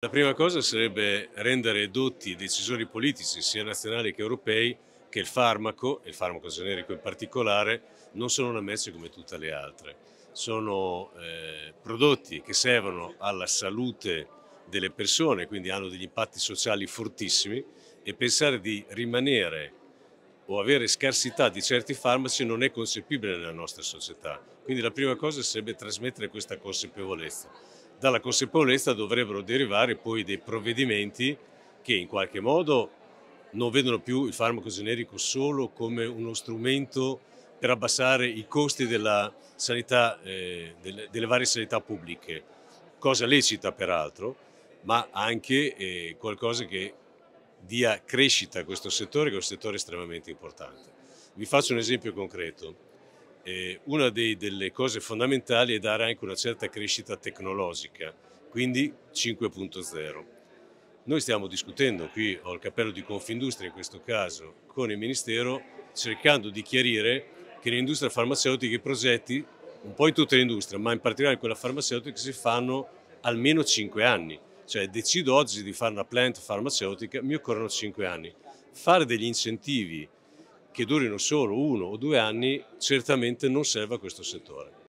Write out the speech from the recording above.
La prima cosa sarebbe rendere dotti i decisori politici, sia nazionali che europei, che il farmaco, e il farmaco generico in particolare, non sono una merce come tutte le altre. Sono eh, prodotti che servono alla salute delle persone, quindi hanno degli impatti sociali fortissimi e pensare di rimanere o avere scarsità di certi farmaci non è concepibile nella nostra società. Quindi la prima cosa sarebbe trasmettere questa consapevolezza dalla consapevolezza dovrebbero derivare poi dei provvedimenti che in qualche modo non vedono più il farmaco generico solo come uno strumento per abbassare i costi sanità, eh, delle, delle, varie sanità pubbliche, cosa lecita peraltro, ma anche eh, qualcosa che dia crescita a questo settore, che è un settore estremamente importante. Vi faccio un esempio concreto eh, una dei, delle cose fondamentali è dare anche una certa crescita tecnologica, quindi 5.0. Noi stiamo discutendo qui, ho il cappello di Confindustria in questo caso, con il Ministero, cercando di chiarire che nell'industria farmaceutica i progetti, un po' in tutta l'industria, ma in particolare in quella farmaceutica, si fanno almeno 5 anni. Cioè decido oggi di fare una plant farmaceutica, mi occorrono 5 anni. Fare degli incentivi che durino solo uno o due anni certamente non serve a questo settore.